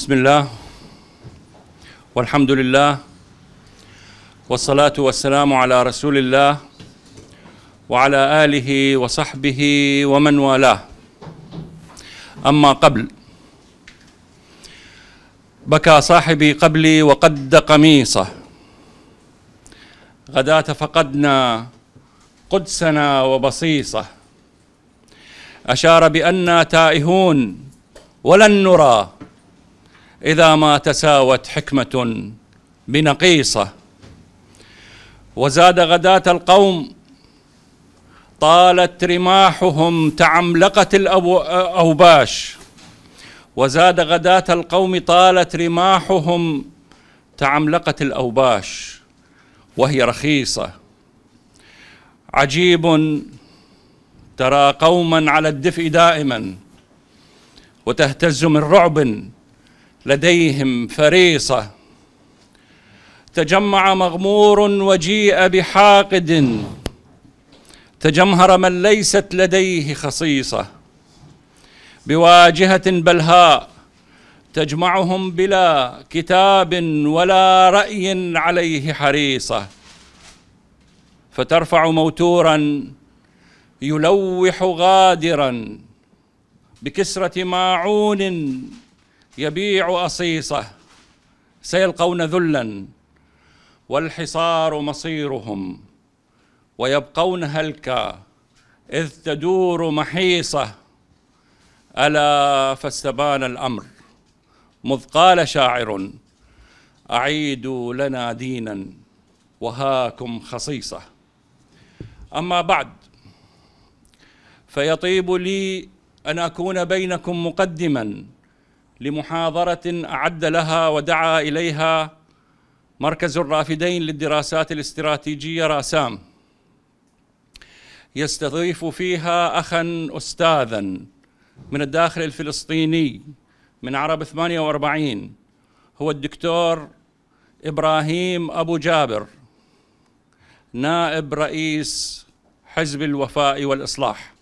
بسم الله والحمد لله والصلاة والسلام على رسول الله وعلى آله وصحبه ومن والاه أما قبل بكى صاحبي قبلي وقد قميصه غداة فقدنا قدسنا وبصيصه أشار بأننا تائهون ولن نرى إذا ما تساوت حكمة بنقيصة وزاد غداة القوم طالت رماحهم تعملقة الأوباش وزاد غداة القوم طالت رماحهم تعملقة الأوباش وهي رخيصة عجيب ترى قوما على الدفء دائما وتهتز من رعب لديهم فريصه تجمع مغمور وجيء بحاقد تجمهر من ليست لديه خصيصه بواجهه بلهاء تجمعهم بلا كتاب ولا راي عليه حريصه فترفع موتورا يلوح غادرا بكسره ماعون يبيع أصيصة سيلقون ذلا والحصار مصيرهم ويبقون هلكا إذ تدور محيصة ألا فاستبان الأمر مذ قال شاعر أعيدوا لنا دينا وهاكم خصيصة أما بعد فيطيب لي أن أكون بينكم مقدما لمحاضرة أعد لها ودعا إليها مركز الرافدين للدراسات الاستراتيجية راسام يستضيف فيها أخا أستاذا من الداخل الفلسطيني من عرب 48 هو الدكتور إبراهيم أبو جابر نائب رئيس حزب الوفاء والإصلاح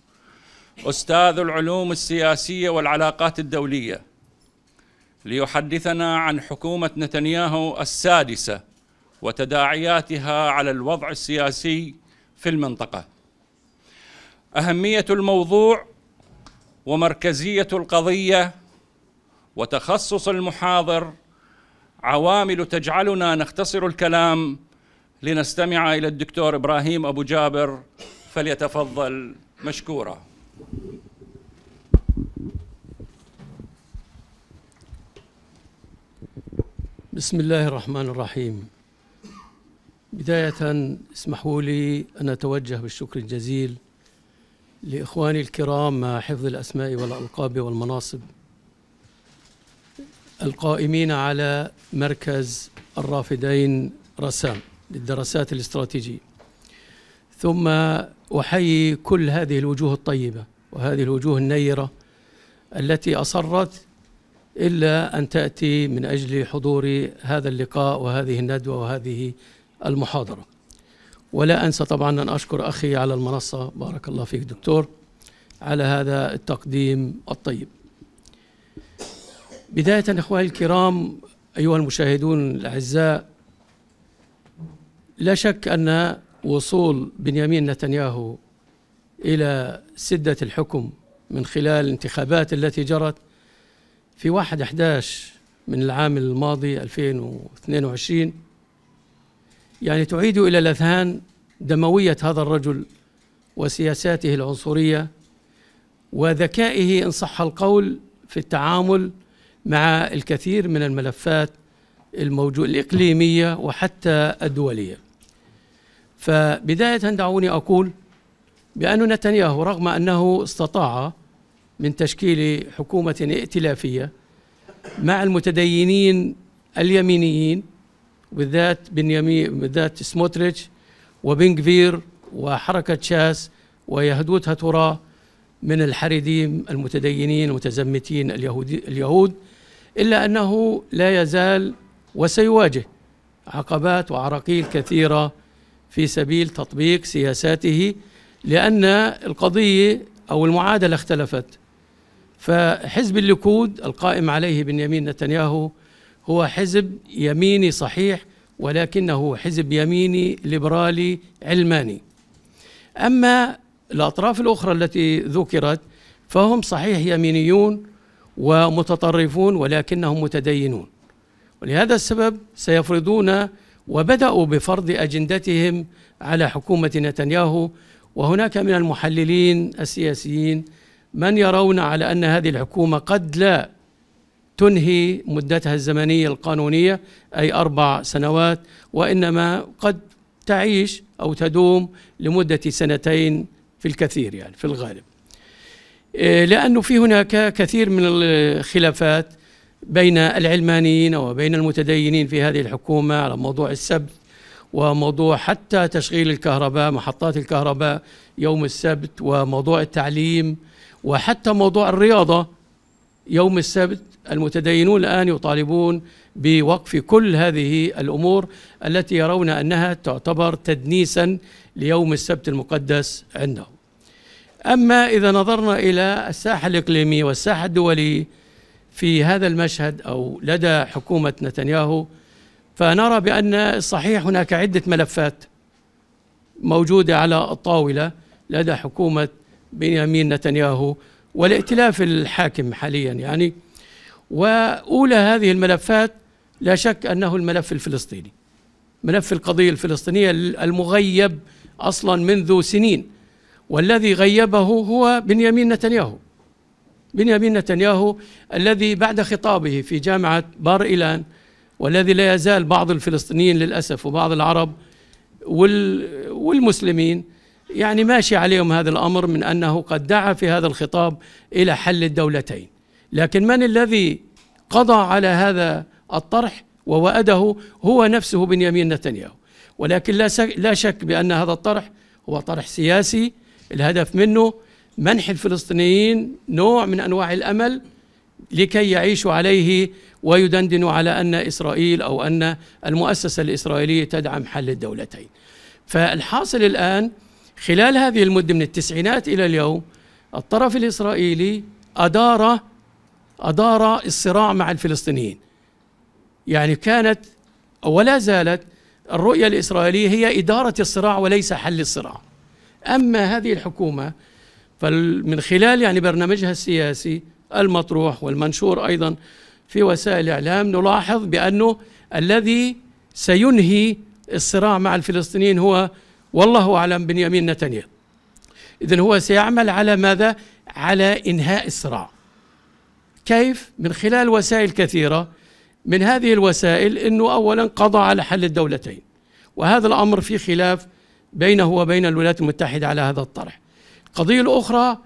أستاذ العلوم السياسية والعلاقات الدولية ليحدثنا عن حكومة نتنياهو السادسة وتداعياتها على الوضع السياسي في المنطقة. أهمية الموضوع ومركزية القضية وتخصص المحاضر عوامل تجعلنا نختصر الكلام لنستمع إلى الدكتور إبراهيم أبو جابر فليتفضل مشكورا. بسم الله الرحمن الرحيم بداية اسمحوا لي أن أتوجه بالشكر الجزيل لإخواني الكرام مع حفظ الأسماء والألقاب والمناصب القائمين على مركز الرافدين رسام للدراسات الاستراتيجية ثم أحيي كل هذه الوجوه الطيبة وهذه الوجوه النيرة التي أصرت إلا أن تأتي من أجل حضور هذا اللقاء وهذه الندوة وهذه المحاضرة ولا أنسى طبعا أن أشكر أخي على المنصة بارك الله فيك دكتور على هذا التقديم الطيب بداية إخواني الكرام أيها المشاهدون الأعزاء لا شك أن وصول بنيامين نتنياهو إلى سدة الحكم من خلال الانتخابات التي جرت في 1 11 من العام الماضي 2022 يعني تعيد إلى الأذهان دموية هذا الرجل وسياساته العنصرية وذكائه إن صح القول في التعامل مع الكثير من الملفات الموجود الإقليمية وحتى الدولية فبداية دعوني أقول بأن نتنياهو رغم أنه استطاع من تشكيل حكومة ائتلافية مع المتدينين اليمينيين بالذات بنيامين بالذات سموتريتش وبنغفير وحركة شاس ويهدوت ترى من الحريديم المتدينين المتزمتين اليهود, اليهود إلا أنه لا يزال وسيواجه عقبات وعراقيل كثيرة في سبيل تطبيق سياساته لأن القضية أو المعادلة اختلفت فحزب الليكود القائم عليه بنيامين نتنياهو هو حزب يميني صحيح ولكنه حزب يميني ليبرالي علماني أما الأطراف الأخرى التي ذكرت فهم صحيح يمينيون ومتطرفون ولكنهم متدينون ولهذا السبب سيفرضون وبدأوا بفرض أجندتهم على حكومة نتنياهو وهناك من المحللين السياسيين من يرون على أن هذه الحكومة قد لا تنهي مدتها الزمنية القانونية أي أربع سنوات وإنما قد تعيش أو تدوم لمدة سنتين في الكثير يعني في الغالب إيه، لأنه في هناك كثير من الخلافات بين العلمانيين وبين المتدينين في هذه الحكومة على موضوع السبت وموضوع حتى تشغيل الكهرباء محطات الكهرباء يوم السبت وموضوع التعليم وحتى موضوع الرياضة يوم السبت المتدينون الآن يطالبون بوقف كل هذه الأمور التي يرون أنها تعتبر تدنيسا ليوم السبت المقدس عندهم أما إذا نظرنا إلى الساحة الإقليمية والساحة الدولية في هذا المشهد أو لدى حكومة نتنياهو فنرى بأن صحيح هناك عدة ملفات موجودة على الطاولة لدى حكومة بنيامين نتنياهو والائتلاف الحاكم حاليا يعني وأولى هذه الملفات لا شك أنه الملف الفلسطيني ملف القضية الفلسطينية المغيب أصلا منذ سنين والذي غيبه هو بنيامين نتنياهو بنيامين نتنياهو الذي بعد خطابه في جامعة بار إيلان والذي لا يزال بعض الفلسطينيين للأسف وبعض العرب والمسلمين يعني ماشي عليهم هذا الامر من انه قد دعا في هذا الخطاب الى حل الدولتين لكن من الذي قضى على هذا الطرح ووأده هو نفسه بنيامين نتنياهو ولكن لا لا شك بان هذا الطرح هو طرح سياسي الهدف منه منح الفلسطينيين نوع من انواع الامل لكي يعيشوا عليه ويدندنوا على ان اسرائيل او ان المؤسسه الاسرائيليه تدعم حل الدولتين. فالحاصل الان خلال هذه المدة من التسعينات إلى اليوم الطرف الإسرائيلي أدار أدار الصراع مع الفلسطينيين يعني كانت ولا زالت الرؤية الإسرائيلية هي إدارة الصراع وليس حل الصراع أما هذه الحكومة فمن خلال يعني برنامجها السياسي المطروح والمنشور أيضا في وسائل الإعلام نلاحظ بأنه الذي سينهي الصراع مع الفلسطينيين هو والله أعلم بنيامين نتنياهو إذا هو سيعمل على ماذا؟ على إنهاء الصراع كيف؟ من خلال وسائل كثيرة من هذه الوسائل أنه أولا قضى على حل الدولتين وهذا الأمر في خلاف بينه وبين الولايات المتحدة على هذا الطرح القضية الأخرى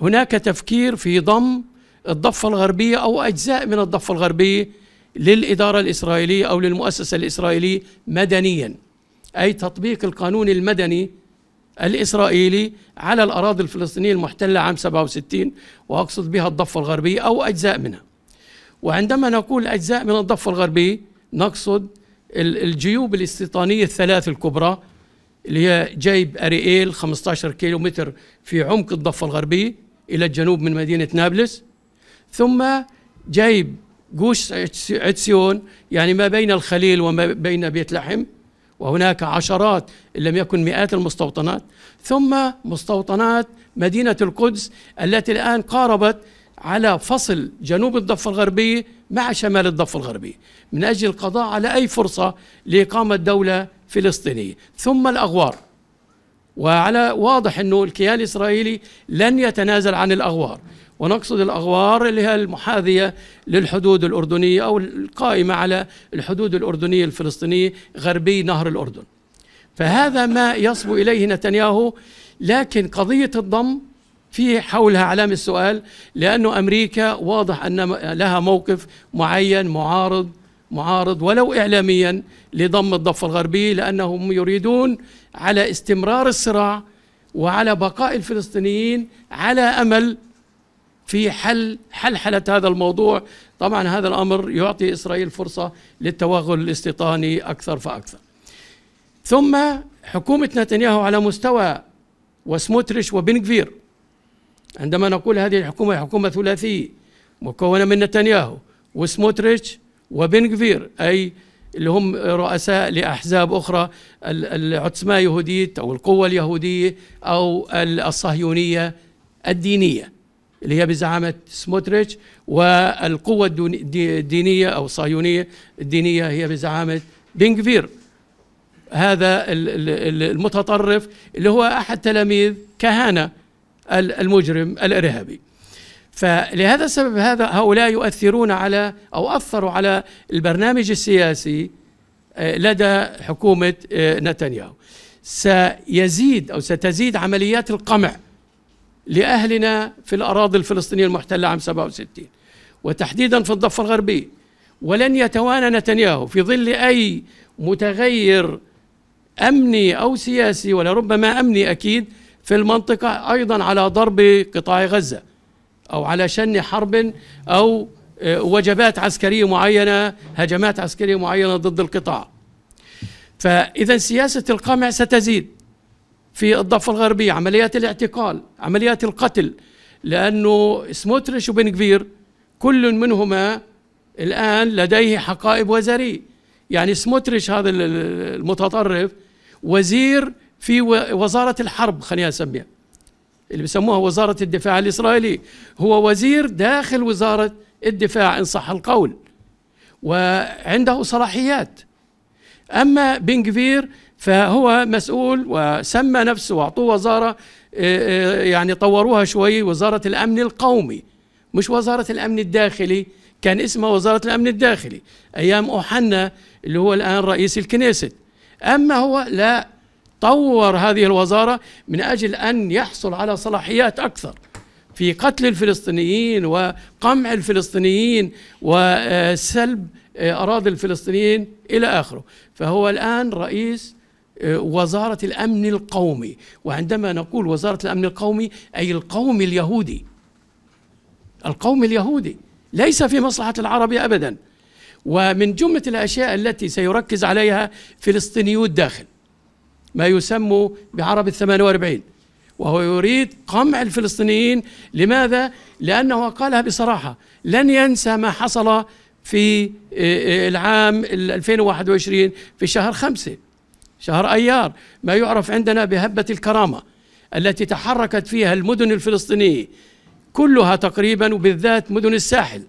هناك تفكير في ضم الضفة الغربية أو أجزاء من الضفة الغربية للإدارة الإسرائيلية أو للمؤسسة الإسرائيلية مدنياً أي تطبيق القانون المدني الإسرائيلي على الأراضي الفلسطينية المحتلة عام 67 وأقصد بها الضفة الغربية أو أجزاء منها وعندما نقول أجزاء من الضفة الغربية نقصد الجيوب الاستيطانية الثلاث الكبرى اللي هي جيب أريئيل 15 متر في عمق الضفة الغربية إلى الجنوب من مدينة نابلس ثم جيب جوش عتسيون يعني ما بين الخليل وما بين بيت لحم وهناك عشرات إن لم يكن مئات المستوطنات ثم مستوطنات مدينة القدس التي الآن قاربت على فصل جنوب الضفة الغربية مع شمال الضفة الغربية من أجل القضاء على أي فرصة لإقامة دولة فلسطينية ثم الأغوار وعلى واضح أنه الكيان الإسرائيلي لن يتنازل عن الأغوار ونقصد الأغوار اللي هي المحاذية للحدود الأردنية أو القائمة على الحدود الأردنية الفلسطينية غربي نهر الأردن فهذا ما يصبو إليه نتنياهو لكن قضية الضم في حولها علامة السؤال لأنه أمريكا واضح أن لها موقف معين معارض معارض ولو إعلاميا لضم الضفة الغربية لأنهم يريدون على استمرار الصراع وعلى بقاء الفلسطينيين على أمل في حل حلحلة هذا الموضوع طبعا هذا الأمر يعطي إسرائيل فرصة للتوغل الاستيطاني أكثر فأكثر ثم حكومة نتنياهو على مستوى وسموتريش وبنكفير عندما نقول هذه الحكومة حكومة ثلاثية مكونة من نتنياهو وسموتريتش وبنكفير أي اللي هم رؤساء لأحزاب أخرى العتسمة يهودية أو القوة اليهودية أو الصهيونية الدينية اللي هي بزعامة سموتريتش والقوة الدينية أو الصهيونية الدينية هي بزعامة بنكفير هذا المتطرف اللي هو أحد تلاميذ كهانة المجرم الإرهابي فلهذا السبب هذا هؤلاء يؤثرون على أو أثروا على البرنامج السياسي آه، لدى حكومة آه، نتنياهو سيزيد أو ستزيد عمليات القمع لأهلنا في الأراضي الفلسطينية المحتلة عام 67 وتحديدا في الضفة الغربية ولن يتوانى نتنياهو في ظل أي متغير أمني أو سياسي ولربما أمني أكيد في المنطقة أيضا على ضرب قطاع غزة أو على شن حرب أو آه، وجبات عسكرية معينة هجمات عسكرية معينة ضد القطاع فإذا سياسة القمع ستزيد في الضفة الغربية عمليات الاعتقال عمليات القتل لأنه سموتريش وبن كبير كل منهما الآن لديه حقائب وزارية يعني سموتريش هذا المتطرف وزير في وزارة الحرب خلينا نسميها اللي بيسموها وزارة الدفاع الإسرائيلي هو وزير داخل وزارة الدفاع إن صح القول وعنده صلاحيات أما بن فهو مسؤول وسمى نفسه واعطوه وزاره آه، آه، يعني طوروها شوي وزاره الامن القومي مش وزاره الامن الداخلي كان اسمها وزاره الامن الداخلي ايام اوحنا اللي هو الان رئيس الكنيسة اما هو لا طور هذه الوزاره من اجل ان يحصل على صلاحيات اكثر في قتل الفلسطينيين وقمع الفلسطينيين وسلب آه، أراضي الفلسطينيين إلى آخره فهو الآن رئيس آه، وزارة الأمن القومي وعندما نقول وزارة الأمن القومي أي القوم اليهودي القوم اليهودي ليس في مصلحة العرب أبدا ومن جملة الأشياء التي سيركز عليها فلسطينيو الداخل ما يسمى بعرب الثمان واربعين وهو يريد قمع الفلسطينيين لماذا؟ لأنه قالها بصراحة لن ينسى ما حصل في آه، آه، العام 2021 في شهر خمسة شهر أيار ما يعرف عندنا بهبة الكرامة التي تحركت فيها المدن الفلسطينية كلها تقريبا وبالذات مدن الساحل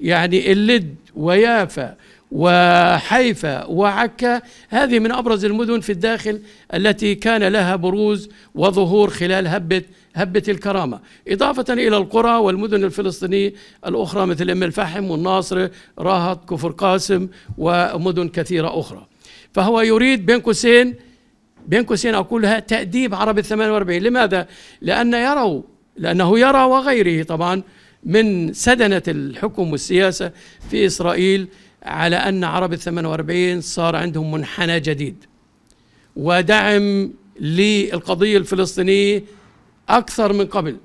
يعني اللد ويافا وحيفا وعكا هذه من ابرز المدن في الداخل التي كان لها بروز وظهور خلال هبه هبه الكرامه، اضافه الى القرى والمدن الفلسطينيه الاخرى مثل ام الفحم والناصره، راهط، كفر قاسم ومدن كثيره اخرى. فهو يريد بين قوسين بين قوسين أقولها تأديب عرب ال 48 لماذا؟ لأن يروا لأنه يرى وغيره طبعا من سدنة الحكم والسياسة في إسرائيل على أن عرب الثمان واربعين صار عندهم منحنى جديد ودعم للقضية الفلسطينية أكثر من قبل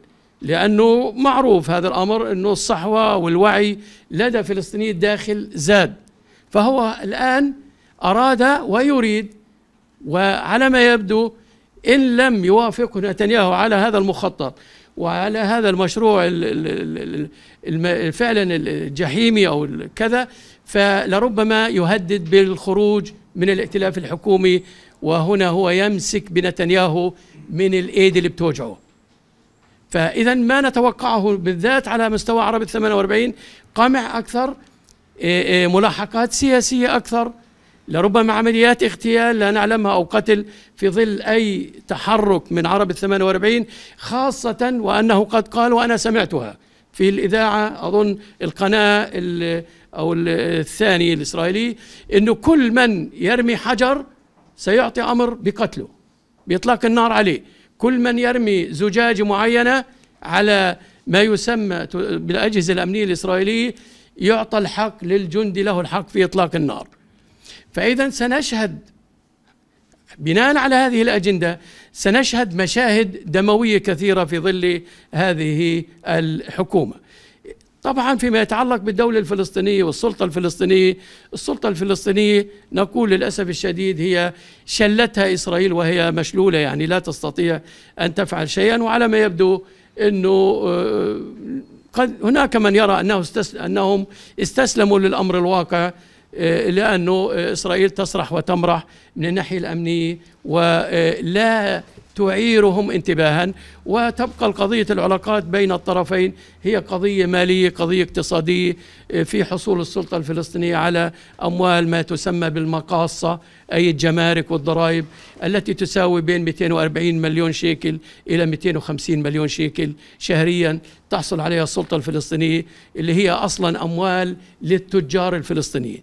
لأنه معروف هذا الأمر أنه الصحوة والوعي لدى فلسطيني الداخل زاد فهو الآن أراد ويريد وعلى ما يبدو إن لم يوافق نتنياهو على هذا المخطط وعلى هذا المشروع فعلا الجحيمي أو كذا فلربما يهدد بالخروج من الائتلاف الحكومي وهنا هو يمسك بنتنياهو من الإيد اللي بتوجعه فاذا ما نتوقعه بالذات على مستوى عرب ال 48 قمع اكثر إيه، إيه، ملاحقات سياسيه اكثر لربما عمليات اغتيال لا نعلمها أو قتل في ظل أي تحرك من عرب الثمان واربعين خاصة وأنه قد قال وأنا سمعتها في الإذاعة أظن القناة أو الثاني الإسرائيلي أنه كل من يرمي حجر سيعطي أمر بقتله بإطلاق النار عليه كل من يرمي زجاج معينة على ما يسمى بالأجهزة الأمنية الإسرائيلية يعطى الحق للجندي له الحق في إطلاق النار فإذا سنشهد بناء على هذه الأجندة سنشهد مشاهد دموية كثيرة في ظل هذه الحكومة طبعا فيما يتعلق بالدولة الفلسطينية والسلطة الفلسطينية السلطة الفلسطينية نقول للأسف الشديد هي شلتها إسرائيل وهي مشلولة يعني لا تستطيع أن تفعل شيئا وعلى ما يبدو أنه آه، قد هناك من يرى أنه استسلم أنهم استسلموا للأمر الواقع آه، لانه آه، إسرائيل تسرح وتمرح من الناحية الأمنية ولا آه، تعيرهم انتباها وتبقى قضية العلاقات بين الطرفين هي قضية مالية قضية اقتصادية في حصول السلطة الفلسطينية على أموال ما تسمى بالمقاصة أي الجمارك والضرائب التي تساوي بين 240 مليون شيكل إلى 250 مليون شيكل شهريا تحصل عليها السلطة الفلسطينية اللي هي أصلا أموال للتجار الفلسطينيين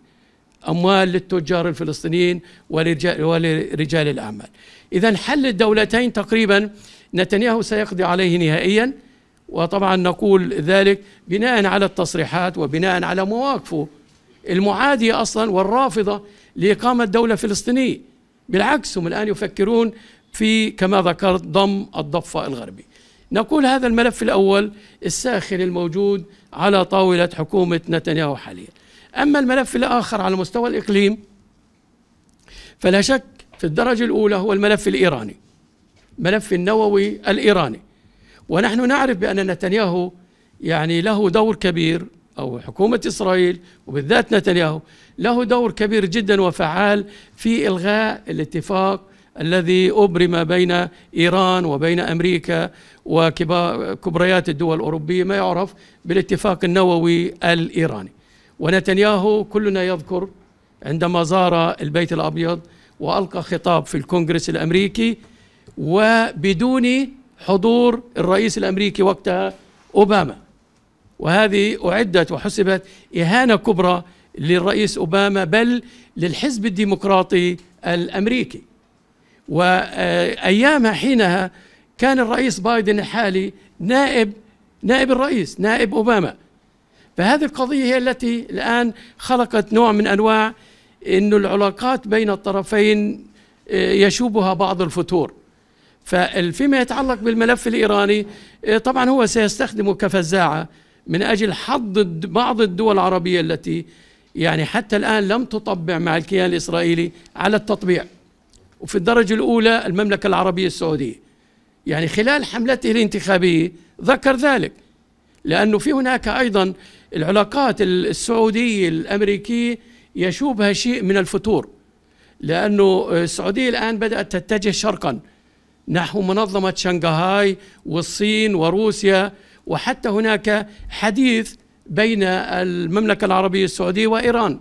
أموال للتجار الفلسطينيين ولرجال, ولرجال الأعمال إذا حل الدولتين تقريبا نتنياهو سيقضي عليه نهائيا وطبعا نقول ذلك بناء على التصريحات وبناء على مواقفه المعادية أصلا والرافضة لإقامة دولة فلسطينية بالعكس هم الآن يفكرون في كما ذكرت ضم الضفة الغربي نقول هذا الملف الأول الساخن الموجود على طاولة حكومة نتنياهو حاليا أما الملف الآخر على مستوى الإقليم فلا شك في الدرجة الأولى هو الملف الإيراني ملف النووي الإيراني ونحن نعرف بأن نتنياهو يعني له دور كبير أو حكومة إسرائيل وبالذات نتنياهو له دور كبير جدا وفعال في إلغاء الاتفاق الذي أبرم بين إيران وبين أمريكا وكبريات الدول الأوروبية ما يعرف بالاتفاق النووي الإيراني ونتنياهو كلنا يذكر عندما زار البيت الابيض والقى خطاب في الكونغرس الامريكي وبدون حضور الرئيس الامريكي وقتها اوباما وهذه اعدت وحسبت اهانه كبرى للرئيس اوباما بل للحزب الديمقراطي الامريكي وايامها حينها كان الرئيس بايدن الحالي نائب نائب الرئيس نائب اوباما فهذه القضية هي التي الآن خلقت نوع من أنواع أن العلاقات بين الطرفين آه، يشوبها بعض الفتور فيما يتعلق بالملف الإيراني آه، طبعا هو سيستخدمه كفزاعة من أجل حض بعض الدول العربية التي يعني حتى الآن لم تطبع مع الكيان الإسرائيلي على التطبيع وفي الدرجة الأولى المملكة العربية السعودية يعني خلال حملته الانتخابية ذكر ذلك لأنه في هناك أيضا العلاقات السعودية الأمريكية يشوبها شيء من الفتور لأنه السعودية الآن بدأت تتجه شرقا نحو منظمة شنغهاي والصين وروسيا وحتى هناك حديث بين المملكة العربية السعودية وإيران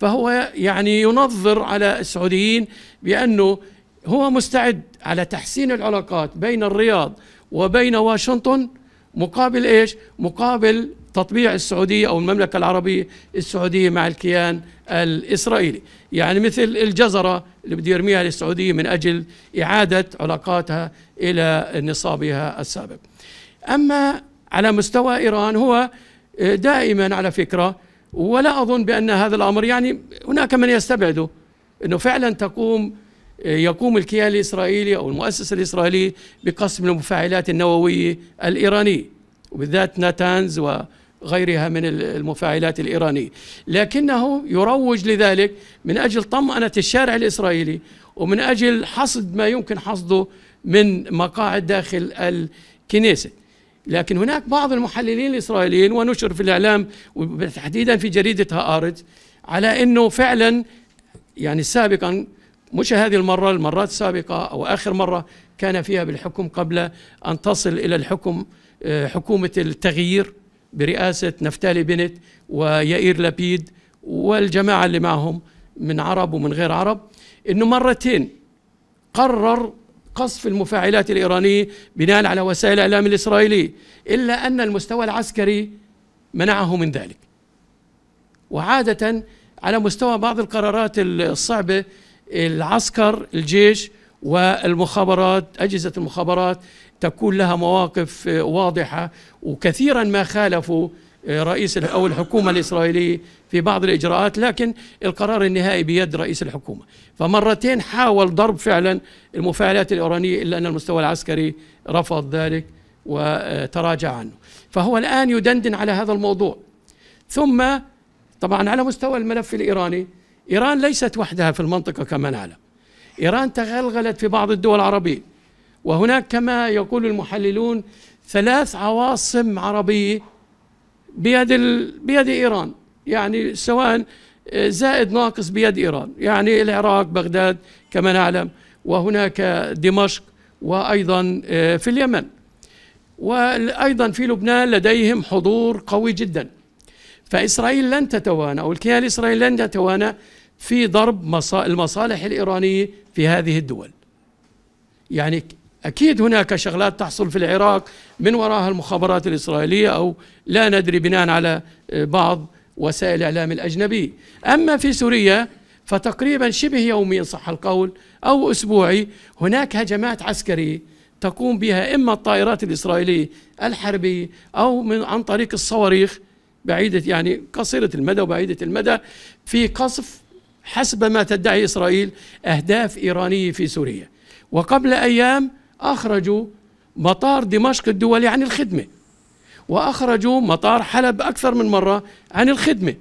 فهو يعني ينظر على السعوديين بأنه هو مستعد على تحسين العلاقات بين الرياض وبين واشنطن مقابل ايش؟ مقابل تطبيع السعودية أو المملكة العربية السعودية مع الكيان الإسرائيلي يعني مثل الجزرة اللي بده يرميها للسعودية من أجل إعادة علاقاتها إلى نصابها السابق أما على مستوى إيران هو دائما على فكرة ولا أظن بأن هذا الأمر يعني هناك من يستبعده أنه فعلا تقوم يقوم الكيان الإسرائيلي أو المؤسسة الإسرائيلية بقسم المفاعلات النووية الإيرانية وبالذات ناتانز وغيرها من المفاعلات الإيرانية لكنه يروج لذلك من أجل طمأنة الشارع الإسرائيلي ومن أجل حصد ما يمكن حصده من مقاعد داخل الكنيسة لكن هناك بعض المحللين الإسرائيليين ونشر في الإعلام وتحديدا في جريدة هارد على أنه فعلا يعني سابقا مش هذه المرة المرات السابقة أو آخر مرة كان فيها بالحكم قبل أن تصل إلى الحكم آه، حكومة التغيير برئاسة نفتالي بنت ويائير لبيد والجماعة اللي معهم من عرب ومن غير عرب أنه مرتين قرر قصف المفاعلات الإيرانية بناء على وسائل الإعلام الإسرائيلي إلا أن المستوى العسكري منعه من ذلك وعادة على مستوى بعض القرارات الصعبة العسكر الجيش والمخابرات أجهزة المخابرات تكون لها مواقف واضحة وكثيرا ما خالفوا رئيس أو الحكومة الإسرائيلية في بعض الإجراءات لكن القرار النهائي بيد رئيس الحكومة فمرتين حاول ضرب فعلا المفاعلات الإيرانية إلا أن المستوى العسكري رفض ذلك وتراجع عنه فهو الآن يدندن على هذا الموضوع ثم طبعا على مستوى الملف الإيراني إيران ليست وحدها في المنطقة كما نعلم إيران تغلغلت في بعض الدول العربية وهناك كما يقول المحللون ثلاث عواصم عربية بيد ال... بيد إيران يعني سواء آه، زائد ناقص بيد إيران يعني العراق بغداد كما نعلم وهناك دمشق وأيضا آه، في اليمن وأيضا في لبنان لديهم حضور قوي جدا فإسرائيل لن تتوانى أو الكيان الإسرائيلي لن يتوانى في ضرب المصالح الإيرانية في هذه الدول يعني أكيد هناك شغلات تحصل في العراق من وراها المخابرات الإسرائيلية أو لا ندري بناء على بعض وسائل الإعلام الأجنبي أما في سوريا فتقريبا شبه يومي صح القول أو أسبوعي هناك هجمات عسكرية تقوم بها إما الطائرات الإسرائيلية الحربية أو من عن طريق الصواريخ بعيدة يعني قصيرة المدى وبعيدة المدى في قصف حسب ما تدعي إسرائيل أهداف إيرانية في سوريا وقبل أيام أخرجوا مطار دمشق الدولي عن الخدمة وأخرجوا مطار حلب أكثر من مرة عن الخدمة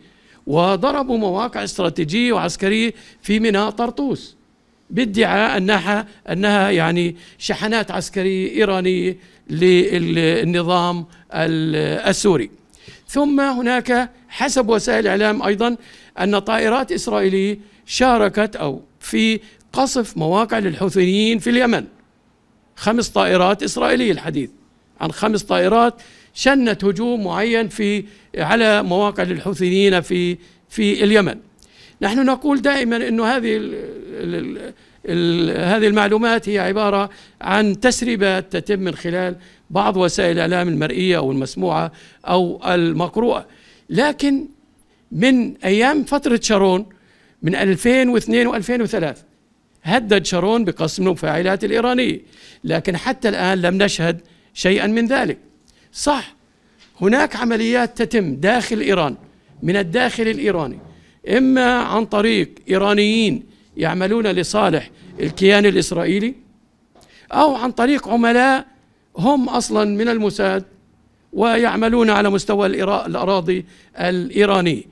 وضربوا مواقع استراتيجية وعسكرية في ميناء طرطوس بادعاء أنها, أنها يعني شحنات عسكرية إيرانية للنظام السوري ثم هناك حسب وسائل الإعلام أيضا أن طائرات إسرائيلية شاركت أو في قصف مواقع للحوثيين في اليمن خمس طائرات إسرائيلية الحديث عن خمس طائرات شنت هجوم معين في على مواقع للحوثيين في في اليمن نحن نقول دائما أن هذه هذه المعلومات هي عبارة عن تسريبات تتم من خلال بعض وسائل الإعلام المرئية أو المسموعة أو المقروءة لكن من أيام فترة شارون من 2002 و2003 هدد شارون بقسم المفاعلات الإيرانية لكن حتى الآن لم نشهد شيئا من ذلك صح هناك عمليات تتم داخل إيران من الداخل الإيراني إما عن طريق إيرانيين يعملون لصالح الكيان الإسرائيلي أو عن طريق عملاء هم أصلا من الموساد ويعملون على مستوى الأراضي الإيراني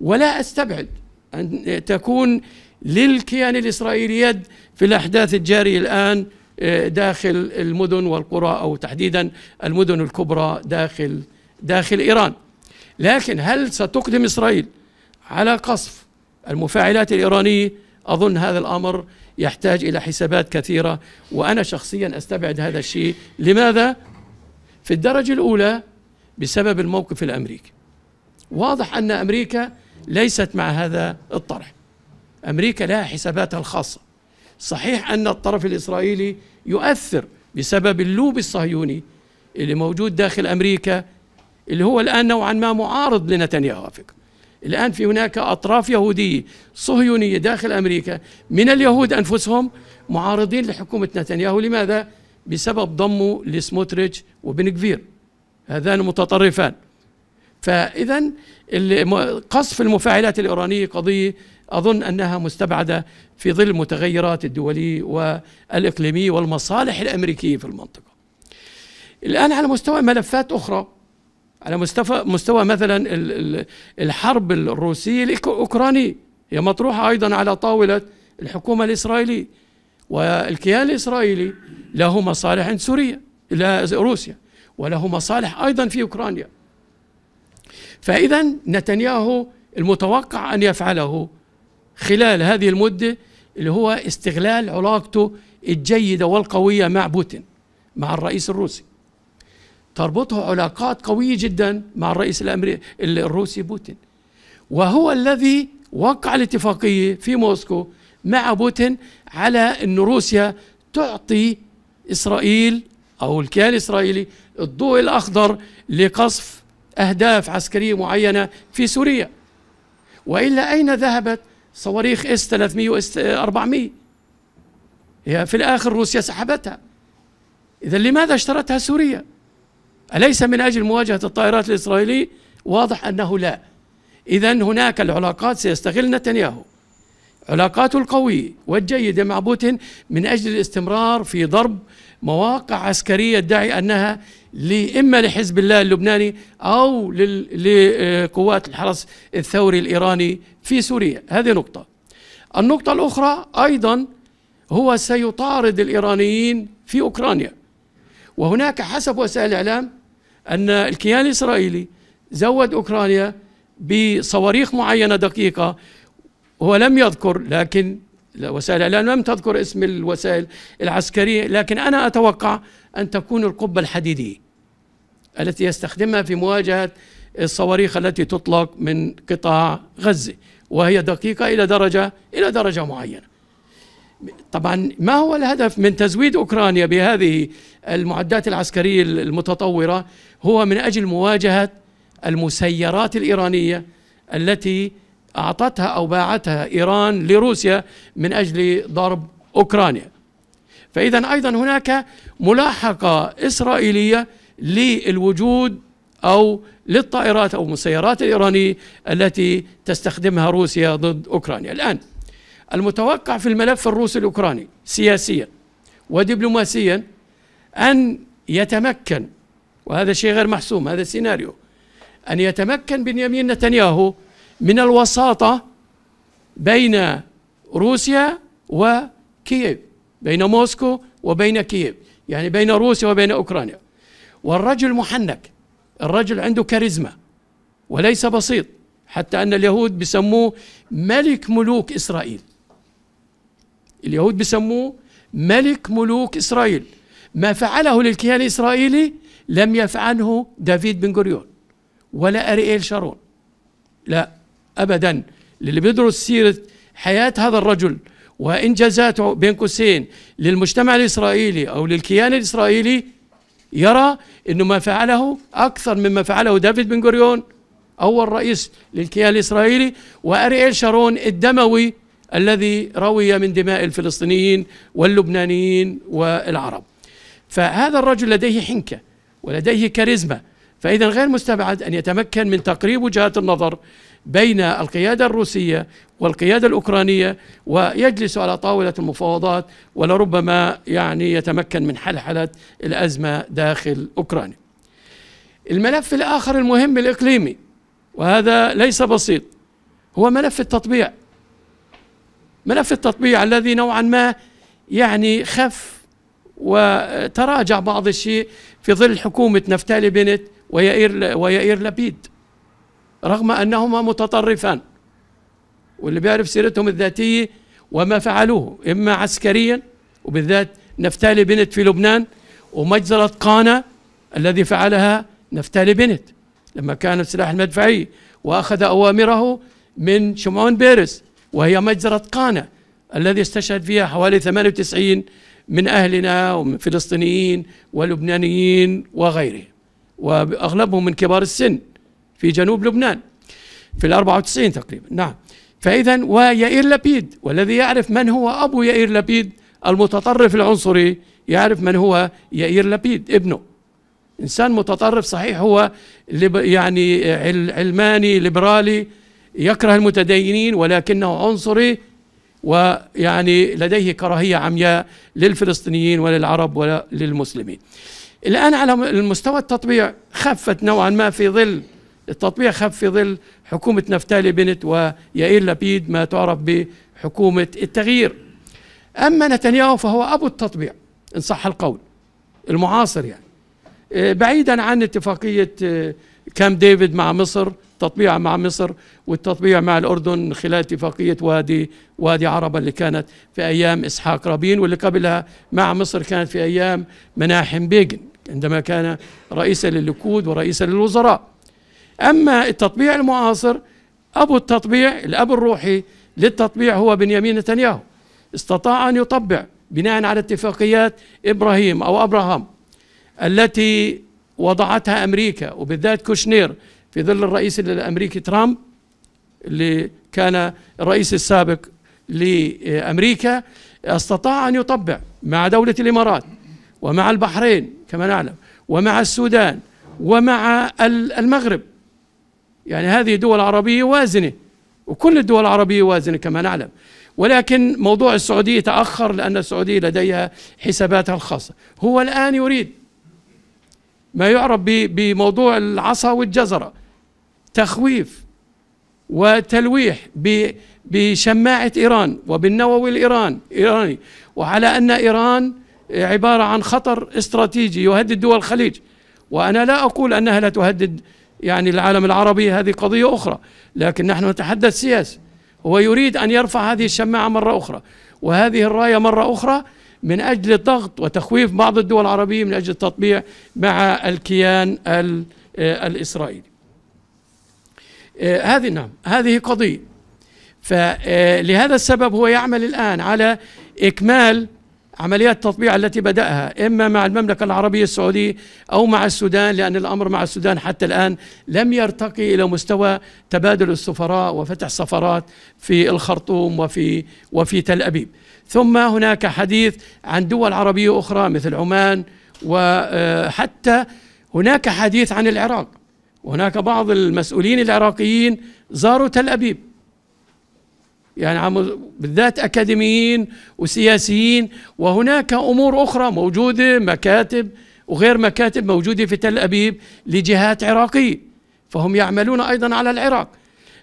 ولا أستبعد أن تكون للكيان الإسرائيلي يد في الأحداث الجارية الآن آه، داخل المدن والقرى أو تحديدا المدن الكبرى داخل داخل إيران لكن هل ستقدم إسرائيل على قصف المفاعلات الإيرانية أظن هذا الأمر يحتاج إلى حسابات كثيرة وأنا شخصيا أستبعد هذا الشيء لماذا؟ في الدرجة الأولى بسبب الموقف الأمريكي واضح أن أمريكا ليست مع هذا الطرح أمريكا لها حساباتها الخاصة صحيح أن الطرف الإسرائيلي يؤثر بسبب اللوب الصهيوني اللي موجود داخل أمريكا اللي هو الآن نوعا ما معارض لنتنياهو فكرة الآن في هناك أطراف يهودية صهيونية داخل أمريكا من اليهود أنفسهم معارضين لحكومة نتنياهو لماذا؟ بسبب ضمه لسموتريتش وبن كفير هذان متطرفان فإذا قصف المفاعلات الإيرانية قضية أظن أنها مستبعدة في ظل المتغيرات الدولية والإقليمية والمصالح الأمريكية في المنطقة الآن على مستوى ملفات أخرى على مستوى مستوى مثلا الحرب الروسية الأوكرانية هي مطروحة أيضا على طاولة الحكومة الإسرائيلية والكيان الإسرائيلي له مصالح عند سوريا روسيا وله مصالح أيضا في أوكرانيا فإذا نتنياهو المتوقع أن يفعله خلال هذه المدة اللي هو استغلال علاقته الجيدة والقوية مع بوتين مع الرئيس الروسي تربطه علاقات قوية جدا مع الرئيس الأمريكي الروسي بوتين وهو الذي وقع الاتفاقية في موسكو مع بوتين على أن روسيا تعطي إسرائيل أو الكيان الإسرائيلي الضوء الأخضر لقصف أهداف عسكرية معينة في سوريا وإلا أين ذهبت صواريخ اس 300 واس 400 هي في الآخر روسيا سحبتها إذا لماذا اشترتها سوريا أليس من أجل مواجهة الطائرات الإسرائيلية واضح أنه لا إذا هناك العلاقات سيستغل نتنياهو علاقاته القوية والجيدة مع بوتين من أجل الاستمرار في ضرب مواقع عسكرية ادعي أنها إما لحزب الله اللبناني أو لقوات الحرس الثوري الإيراني في سوريا هذه نقطة النقطة الأخرى أيضا هو سيطارد الإيرانيين في أوكرانيا وهناك حسب وسائل الإعلام أن الكيان الإسرائيلي زود أوكرانيا بصواريخ معينة دقيقة هو لم يذكر لكن وسائل الإعلام لم تذكر اسم الوسائل العسكرية لكن أنا أتوقع أن تكون القبة الحديدية التي يستخدمها في مواجهة الصواريخ التي تطلق من قطاع غزة وهي دقيقة إلى درجة إلى درجة معينة طبعا ما هو الهدف من تزويد اوكرانيا بهذه المعدات العسكريه المتطوره هو من اجل مواجهه المسيرات الايرانيه التي اعطتها او باعتها ايران لروسيا من اجل ضرب اوكرانيا. فاذا ايضا هناك ملاحقه اسرائيليه للوجود او للطائرات او المسيرات الايرانيه التي تستخدمها روسيا ضد اوكرانيا الان. المتوقع في الملف الروسي الأوكراني سياسيا ودبلوماسيا أن يتمكن وهذا شيء غير محسوم هذا سيناريو أن يتمكن بنيامين نتنياهو من الوساطة بين روسيا وكييف بين موسكو وبين كييف يعني بين روسيا وبين أوكرانيا والرجل محنك الرجل عنده كاريزما وليس بسيط حتى أن اليهود بسموه ملك ملوك إسرائيل اليهود بسموه ملك ملوك إسرائيل ما فعله للكيان الإسرائيلي لم يفعله دافيد بن غوريون ولا أريئيل شارون لا أبدا اللي بيدرس سيرة حياة هذا الرجل وإنجازاته بين قوسين للمجتمع الإسرائيلي أو للكيان الإسرائيلي يرى أنه ما فعله أكثر مما فعله دافيد بن غوريون أول رئيس للكيان الإسرائيلي وأرئيل شارون الدموي الذي روي من دماء الفلسطينيين واللبنانيين والعرب فهذا الرجل لديه حنكة ولديه كاريزما فإذا غير مستبعد أن يتمكن من تقريب وجهات النظر بين القيادة الروسية والقيادة الأوكرانية ويجلس على طاولة المفاوضات ولربما يعني يتمكن من حلحلة الأزمة داخل أوكرانيا الملف الآخر المهم الإقليمي وهذا ليس بسيط هو ملف التطبيع ملف التطبيع الذي نوعا ما يعني خف وتراجع بعض الشيء في ظل حكومة نفتالي بنت ويائير ويائير لبيد رغم أنهما متطرفان واللي بيعرف سيرتهم الذاتية وما فعلوه إما عسكريا وبالذات نفتالي بنت في لبنان ومجزرة قانا الذي فعلها نفتالي بنت لما كان السلاح المدفعي وأخذ أوامره من شمعون بيرس وهي مجزرة قانا الذي استشهد فيها حوالي 98 من أهلنا ومن فلسطينيين ولبنانيين وغيره وأغلبهم من كبار السن في جنوب لبنان في ال 94 تقريبا نعم فإذا ويائير لبيد والذي يعرف من هو أبو يائير لبيد المتطرف العنصري يعرف من هو يائير لبيد ابنه إنسان متطرف صحيح هو يعني علماني ليبرالي يكره المتدينين ولكنه عنصري ويعني لديه كراهية عمياء للفلسطينيين وللعرب وللمسلمين الآن على المستوى التطبيع خفت نوعا ما في ظل التطبيع خف في ظل حكومة نفتالي بنت ويائير لبيد ما تعرف بحكومة التغيير أما نتنياهو فهو أبو التطبيع إن صح القول المعاصر يعني آه، بعيدا عن اتفاقية آه، كام ديفيد مع مصر التطبيع مع مصر والتطبيع مع الأردن خلال اتفاقية وادي وادي عربة اللي كانت في أيام إسحاق رابين واللي قبلها مع مصر كانت في أيام مناحم بيجن عندما كان رئيسا للكود ورئيسا للوزراء أما التطبيع المعاصر أبو التطبيع الأب الروحي للتطبيع هو بنيامين نتنياهو استطاع أن يطبع بناء على اتفاقيات إبراهيم أو أبراهام التي وضعتها أمريكا وبالذات كوشنير في ظل الرئيس الأمريكي ترامب اللي كان الرئيس السابق لأمريكا استطاع أن يطبع مع دولة الإمارات ومع البحرين كما نعلم ومع السودان ومع المغرب يعني هذه دول عربية وازنة وكل الدول العربية وازنة كما نعلم ولكن موضوع السعودية تأخر لأن السعودية لديها حساباتها الخاصة هو الآن يريد ما يعرف بموضوع العصا والجزرة تخويف وتلويح بشماعة إيران وبالنووي الإيران إيراني وعلى أن إيران عبارة عن خطر استراتيجي يهدد دول الخليج وأنا لا أقول أنها لا تهدد يعني العالم العربي هذه قضية أخرى لكن نحن نتحدث سياسي هو يريد أن يرفع هذه الشماعة مرة أخرى وهذه الراية مرة أخرى من أجل الضغط وتخويف بعض الدول العربية من أجل التطبيع مع الكيان الإسرائيلي آه، هذه نعم هذه قضية فلهذا آه، السبب هو يعمل الآن على إكمال عمليات التطبيع التي بدأها إما مع المملكة العربية السعودية أو مع السودان لأن الأمر مع السودان حتى الآن لم يرتقي إلى مستوى تبادل السفراء وفتح سفرات في الخرطوم وفي وفي تل أبيب ثم هناك حديث عن دول عربية أخرى مثل عمان وحتى آه، هناك حديث عن العراق وهناك بعض المسؤولين العراقيين زاروا تل أبيب يعني عم بالذات أكاديميين وسياسيين وهناك أمور أخرى موجودة مكاتب وغير مكاتب موجودة في تل أبيب لجهات عراقية فهم يعملون أيضا على العراق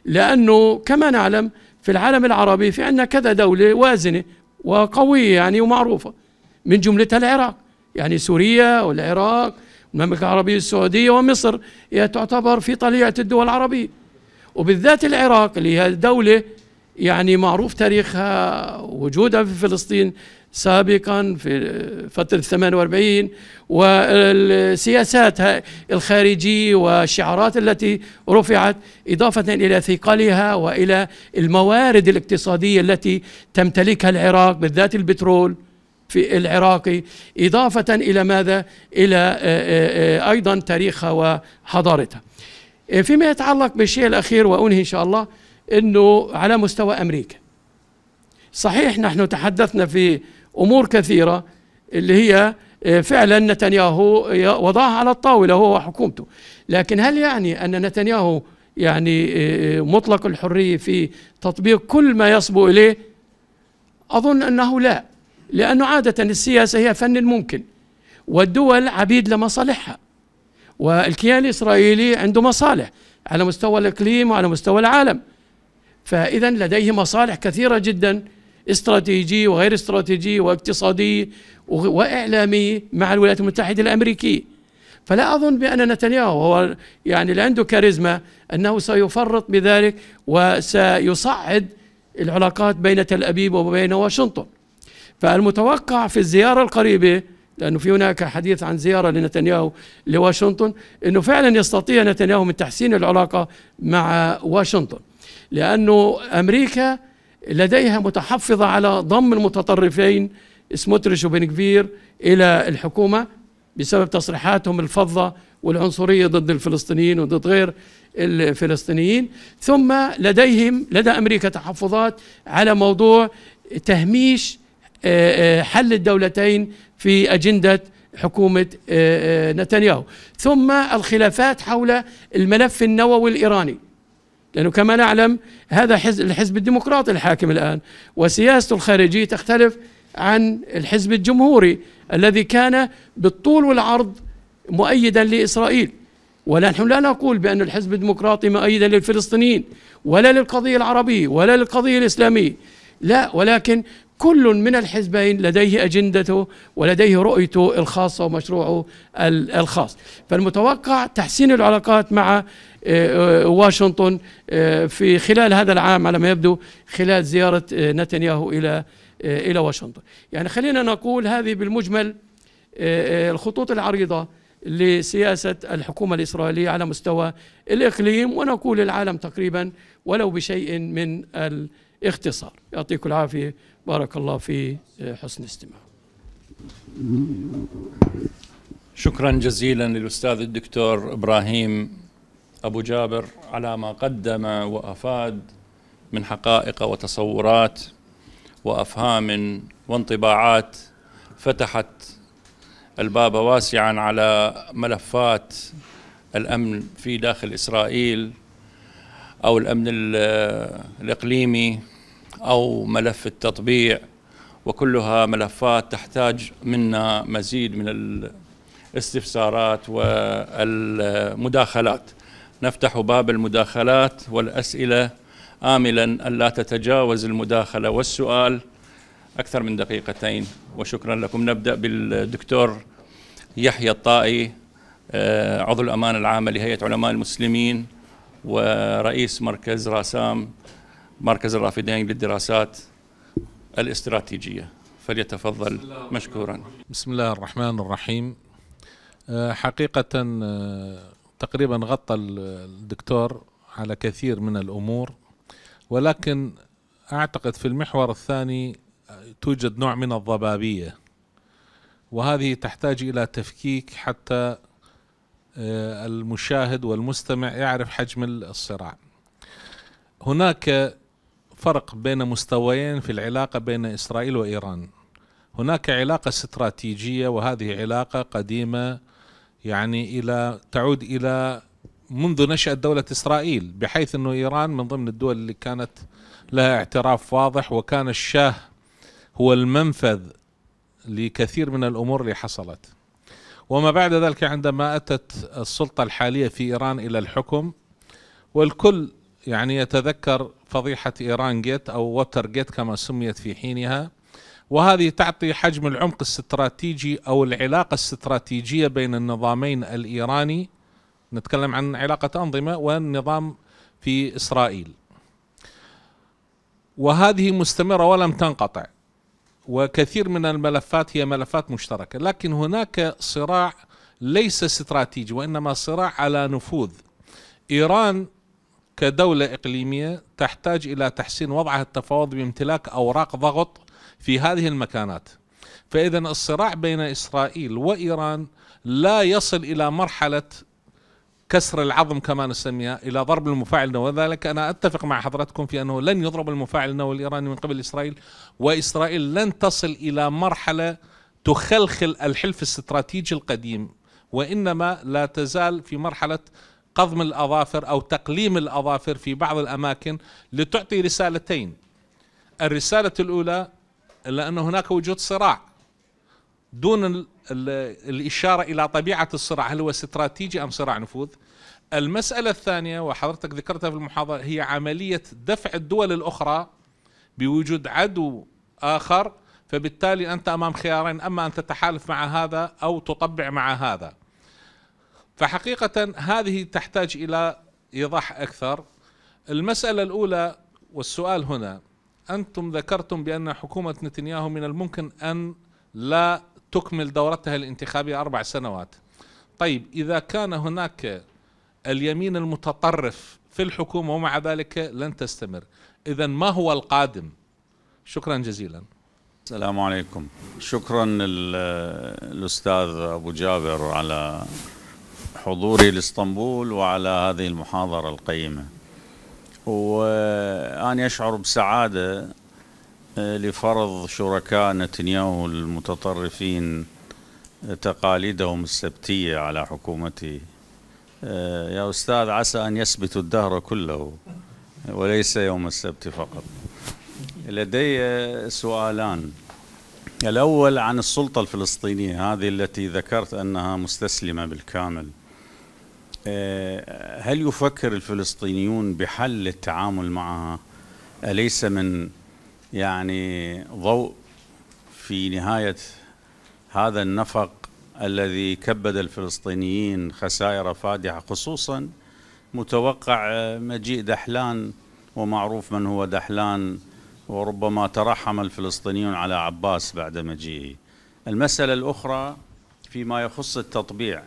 لأنه كما نعلم في العالم العربي في عندنا كذا دولة وازنة وقوية يعني ومعروفة من جملتها العراق يعني سوريا والعراق المملكة العربية السعودية ومصر هي تعتبر في طليعة الدول العربية وبالذات العراق اللي هي دولة يعني معروف تاريخها وجودها في فلسطين سابقا في فترة 48 والسياسات الخارجية والشعارات التي رفعت إضافة إلى ثقلها وإلى الموارد الاقتصادية التي تمتلكها العراق بالذات البترول في العراقي إضافة إلى ماذا؟ إلى آه، آه، آه، أيضا تاريخها وحضارتها فيما يتعلق بالشيء الأخير وأنهي إن شاء الله أنه على مستوى أمريكا صحيح نحن تحدثنا في أمور كثيرة اللي هي فعلا نتنياهو وضعها على الطاولة هو وحكومته لكن هل يعني أن نتنياهو يعني مطلق الحرية في تطبيق كل ما يصبو إليه أظن أنه لا لأنه عادة السياسة هي فن الممكن والدول عبيد لمصالحها والكيان الإسرائيلي عنده مصالح على مستوى الإقليم وعلى مستوى العالم فإذا لديه مصالح كثيرة جدا استراتيجية وغير استراتيجية واقتصادية وإعلامية مع الولايات المتحدة الأمريكية فلا أظن بأن نتنياهو هو يعني اللي عنده كاريزما أنه سيفرط بذلك وسيصعد العلاقات بين تل أبيب وبين واشنطن فالمتوقع في الزيارة القريبة لأنه في هناك حديث عن زيارة لنتنياهو لواشنطن أنه فعلا يستطيع نتنياهو من تحسين العلاقة مع واشنطن لأنه أمريكا لديها متحفظة على ضم المتطرفين سموتريش وبن كبير إلى الحكومة بسبب تصريحاتهم الفظة والعنصرية ضد الفلسطينيين وضد غير الفلسطينيين ثم لديهم لدى أمريكا تحفظات على موضوع تهميش آه، آه، حل الدولتين في أجندة حكومة آه، نتنياهو ثم الخلافات حول الملف النووي الإيراني لأنه كما نعلم هذا الحزب الديمقراطي الحاكم الآن وسياسته الخارجية تختلف عن الحزب الجمهوري الذي كان بالطول والعرض مؤيدا لإسرائيل ونحن لا نقول بأن الحزب الديمقراطي مؤيدا للفلسطينيين ولا للقضية العربية ولا للقضية الإسلامية لا ولكن كل من الحزبين لديه اجندته ولديه رؤيته الخاصه ومشروعه الخاص فالمتوقع تحسين العلاقات مع آه، آه، واشنطن آه، في خلال هذا العام على ما يبدو خلال زياره نتنياهو الى الى واشنطن يعني خلينا نقول هذه بالمجمل الخطوط العريضه لسياسه الحكومه الاسرائيليه على مستوى الاقليم ونقول العالم تقريبا ولو بشيء من الاختصار يعطيكم العافيه بارك الله في حسن استماع شكرا جزيلا للأستاذ الدكتور إبراهيم أبو جابر على ما قدم وأفاد من حقائق وتصورات وأفهام وانطباعات فتحت الباب واسعا على ملفات الأمن في داخل إسرائيل أو الأمن الإقليمي أو ملف التطبيع وكلها ملفات تحتاج منا مزيد من الاستفسارات والمداخلات نفتح باب المداخلات والأسئلة آملا ألا تتجاوز المداخلة والسؤال أكثر من دقيقتين وشكرا لكم نبدأ بالدكتور يحيى الطائي آه، عضو الأمانة العامة لهيئة علماء المسلمين ورئيس مركز راسام مركز الرافدين للدراسات الاستراتيجية فليتفضل مشكورا بسم الله الرحمن الرحيم آه، حقيقة آه، تقريبا غطى الدكتور على كثير من الأمور ولكن أعتقد في المحور الثاني آه، توجد نوع من الضبابية وهذه تحتاج إلى تفكيك حتى المشاهد والمستمع يعرف حجم الصراع هناك فرق بين مستويين في العلاقة بين إسرائيل وإيران هناك علاقة استراتيجية وهذه علاقة قديمة يعني إلى تعود إلى منذ نشأة دولة إسرائيل بحيث أنه إيران من ضمن الدول اللي كانت لها اعتراف واضح وكان الشاه هو المنفذ لكثير من الأمور اللي حصلت وما بعد ذلك عندما أتت السلطة الحالية في إيران إلى الحكم والكل يعني يتذكر فضيحة إيران جيت أو ووتر جيت كما سميت في حينها وهذه تعطي حجم العمق الاستراتيجي أو العلاقة الاستراتيجية بين النظامين الإيراني نتكلم عن علاقة أنظمة والنظام في إسرائيل وهذه مستمرة ولم تنقطع وكثير من الملفات هي ملفات مشتركة لكن هناك صراع ليس استراتيجي وإنما صراع على نفوذ إيران كدولة إقليمية تحتاج إلى تحسين وضعها التفاوض بامتلاك أوراق ضغط في هذه المكانات فإذا الصراع بين إسرائيل وإيران لا يصل إلى مرحلة كسر العظم كما نسميها إلى ضرب المفاعل النووي وذلك أنا أتفق مع حضرتكم في أنه لن يضرب المفاعل النووي الإيراني من قبل إسرائيل وإسرائيل لن تصل إلى مرحلة تخلخل الحلف الاستراتيجي القديم وإنما لا تزال في مرحلة قضم الأظافر أو تقليم الأظافر في بعض الأماكن لتعطي رسالتين الرسالة الأولى لأن هناك وجود صراع دون الإشارة إلى طبيعة الصراع هل هو استراتيجي أم صراع نفوذ المسألة الثانية وحضرتك ذكرتها في المحاضرة هي عملية دفع الدول الأخرى بوجود عدو آخر فبالتالي أنت أمام خيارين أما أن تتحالف مع هذا أو تطبع مع هذا فحقيقة هذه تحتاج إلى إيضاح أكثر المسألة الأولى والسؤال هنا أنتم ذكرتم بأن حكومة نتنياهو من الممكن أن لا تكمل دورتها الانتخابية أربع سنوات طيب إذا كان هناك اليمين المتطرف في الحكومة ومع ذلك لن تستمر إذا ما هو القادم شكرا جزيلا السلام عليكم شكرا الأستاذ أبو جابر على حضوري لاسطنبول وعلى هذه المحاضرة القيمة وأنا أشعر بسعادة آه، لفرض شركاء نتنياهو المتطرفين آه، تقاليدهم السبتية على حكومته آه، يا أستاذ عسى أن يثبت الدهر كله وليس يوم السبت فقط لدي سؤالان الأول عن السلطة الفلسطينية هذه التي ذكرت أنها مستسلمة بالكامل آه، هل يفكر الفلسطينيون بحل التعامل معها أليس من يعني ضوء في نهاية هذا النفق الذي كبد الفلسطينيين خسائر فادحة خصوصا متوقع مجيء دحلان ومعروف من هو دحلان وربما ترحم الفلسطينيون على عباس بعد مجيئه المسألة الأخرى فيما يخص التطبيع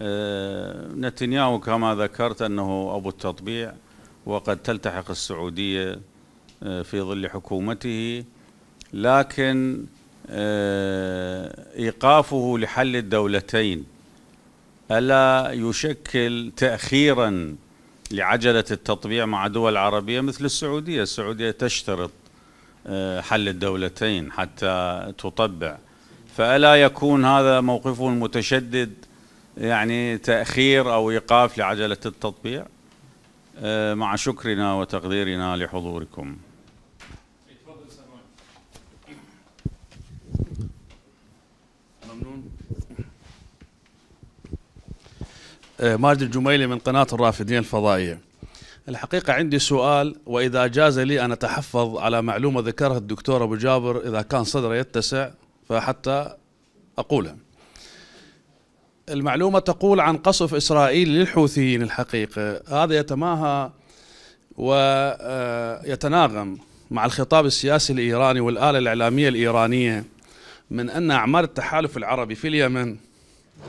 آه، نتنياهو كما ذكرت أنه أبو التطبيع وقد تلتحق السعودية آه، في ظل حكومته لكن آه، إيقافه لحل الدولتين ألا يشكل تأخيرا لعجلة التطبيع مع دول عربية مثل السعودية السعودية تشترط حل الدولتين حتى تطبع فألا يكون هذا موقفه المتشدد يعني تأخير أو إيقاف لعجلة التطبيع آه، مع شكرنا وتقديرنا لحضوركم آه، ماجد الجميلي من قناة الرافدين الفضائية الحقيقة عندي سؤال وإذا جاز لي أن أتحفظ على معلومة ذكرها الدكتور أبو جابر إذا كان صدره يتسع فحتى أقولها المعلومة تقول عن قصف إسرائيل للحوثيين الحقيقة هذا يتماهى ويتناغم مع الخطاب السياسي الإيراني والآلة الإعلامية الإيرانية من أن أعمال التحالف العربي في اليمن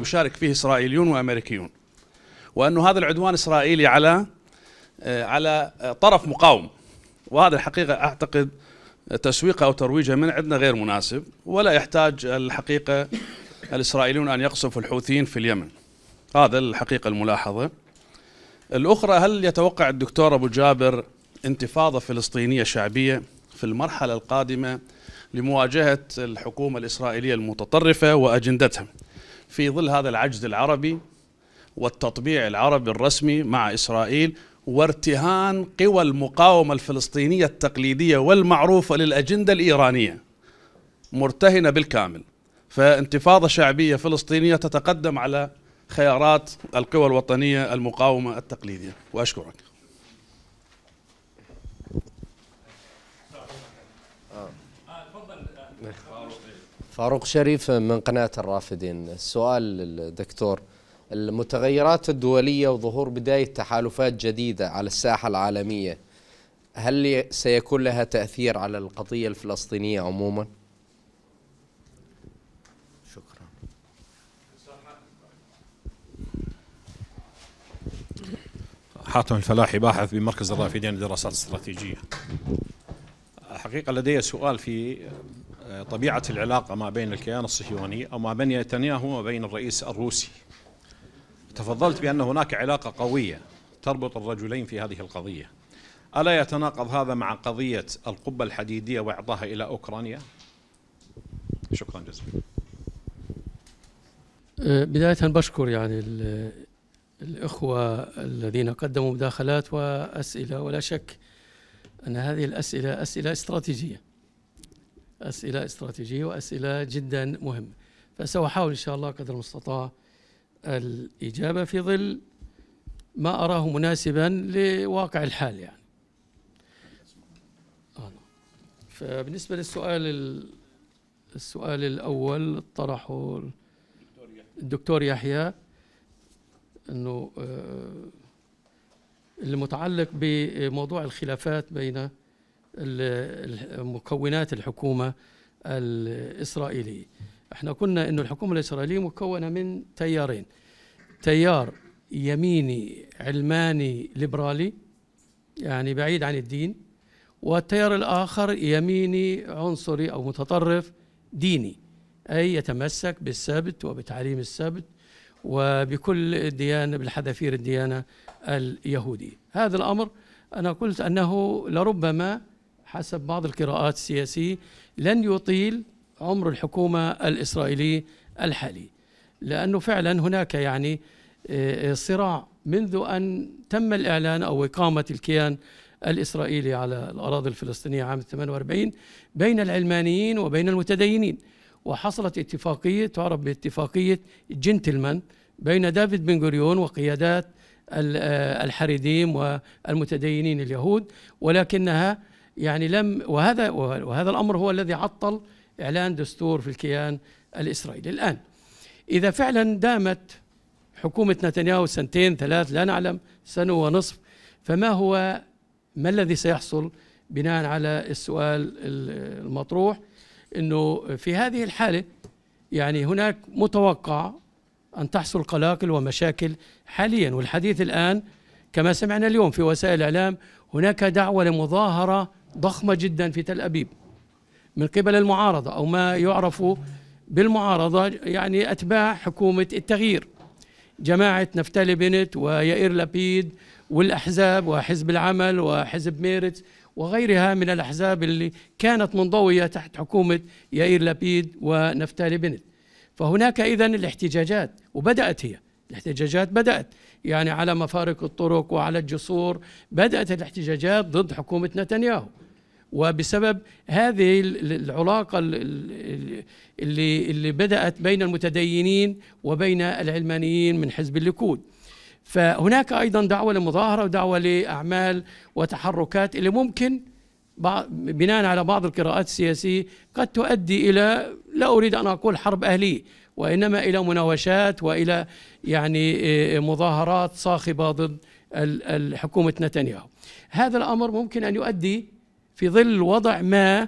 يشارك فيه إسرائيليون وأمريكيون وأن هذا العدوان إسرائيلي على على طرف مقاوم وهذا الحقيقة أعتقد تسويقه أو ترويجه من عندنا غير مناسب ولا يحتاج الحقيقة الإسرائيليون أن يقصفوا الحوثيين في اليمن هذا الحقيقة الملاحظة الأخرى هل يتوقع الدكتور أبو جابر انتفاضة فلسطينية شعبية في المرحلة القادمة لمواجهة الحكومة الإسرائيلية المتطرفة وأجندتها في ظل هذا العجز العربي والتطبيع العربي الرسمي مع إسرائيل وارتهان قوى المقاومة الفلسطينية التقليدية والمعروفة للأجندة الإيرانية مرتهنة بالكامل فانتفاضة شعبية فلسطينية تتقدم على خيارات القوى الوطنية المقاومة التقليدية وأشكرك فاروق شريف من قناة الرافدين السؤال للدكتور المتغيرات الدولية وظهور بداية تحالفات جديدة على الساحة العالمية هل سيكون لها تأثير على القضية الفلسطينية عموماً؟ حاتم الفلاحي باحث بمركز الرافدين للدراسات الاستراتيجية حقيقة لدي سؤال في آه، طبيعة العلاقة ما بين الكيان الصهيوني أو ما بين نتنياهو وما بين الرئيس الروسي تفضلت بأن هناك علاقة قوية تربط الرجلين في هذه القضية ألا يتناقض هذا مع قضية القبة الحديدية وإعطاها إلى أوكرانيا؟ شكرا جزيلا آه، بداية بشكر يعني الإخوة الذين قدموا مداخلات وأسئلة ولا شك أن هذه الأسئلة أسئلة استراتيجية أسئلة استراتيجية وأسئلة جدا مهمة فسأحاول إن شاء الله قدر المستطاع الإجابة في ظل ما أراه مناسبا لواقع الحال يعني آه. فبالنسبة للسؤال السؤال الأول طرحه الدكتور يحيى انه آه، المتعلق بموضوع الخلافات بين مكونات الحكومه الاسرائيليه احنا قلنا انه الحكومه الاسرائيليه مكونه من تيارين تيار يميني علماني ليبرالي يعني بعيد عن الدين والتيار الاخر يميني عنصري او متطرف ديني اي يتمسك بالسبت وبتعليم السبت وبكل الديانة بالحذافير الديانة اليهودية هذا الأمر أنا قلت أنه لربما حسب بعض القراءات السياسية لن يطيل عمر الحكومة الإسرائيلية الحالية لأنه فعلا هناك يعني آه، صراع منذ أن تم الإعلان أو إقامة الكيان الإسرائيلي على الأراضي الفلسطينية عام 48 بين العلمانيين وبين المتدينين وحصلت اتفاقية تعرف باتفاقية جنتلمان بين دافيد بن غوريون وقيادات آه، الحريديم والمتدينين اليهود ولكنها يعني لم وهذا وهذا الامر هو الذي عطل اعلان دستور في الكيان الاسرائيلي الان اذا فعلا دامت حكومه نتنياهو سنتين ثلاث لا نعلم سنه ونصف فما هو ما الذي سيحصل بناء على السؤال المطروح أنه في هذه الحالة يعني هناك متوقع أن تحصل قلاقل ومشاكل حاليا والحديث الآن كما سمعنا اليوم في وسائل الإعلام هناك دعوة لمظاهرة ضخمة جدا في تل أبيب من قبل المعارضة أو ما يعرف بالمعارضة يعني أتباع حكومة التغيير جماعة نفتالي بنت ويائر لبيد والأحزاب وحزب العمل وحزب ميرتس وغيرها من الأحزاب اللي كانت منضوية تحت حكومة يائير لابيد ونفتالي بنت فهناك إذا الاحتجاجات وبدأت هي الاحتجاجات بدأت يعني على مفارق الطرق وعلى الجسور بدأت الاحتجاجات ضد حكومة نتنياهو وبسبب هذه العلاقة اللي, اللي بدأت بين المتدينين وبين العلمانيين من حزب الليكود فهناك ايضا دعوه لمظاهره ودعوه لاعمال وتحركات اللي ممكن بناء على بعض القراءات السياسيه قد تؤدي الى لا اريد ان اقول حرب اهليه وانما الى مناوشات والى يعني مظاهرات صاخبه ضد حكومه نتنياهو. هذا الامر ممكن ان يؤدي في ظل وضع ما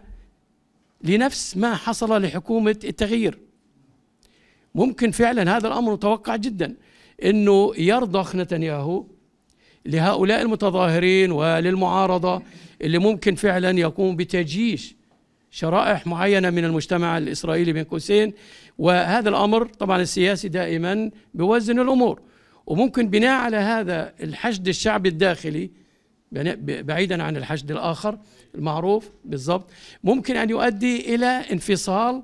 لنفس ما حصل لحكومه التغيير. ممكن فعلا هذا الامر متوقع جدا انه يرضخ نتنياهو لهؤلاء المتظاهرين وللمعارضه اللي ممكن فعلا يقوم بتجيش شرائح معينه من المجتمع الاسرائيلي بين قوسين وهذا الامر طبعا السياسي دائما بوزن الامور وممكن بناء على هذا الحشد الشعبي الداخلي بعيدا عن الحشد الاخر المعروف بالضبط ممكن ان يؤدي الى انفصال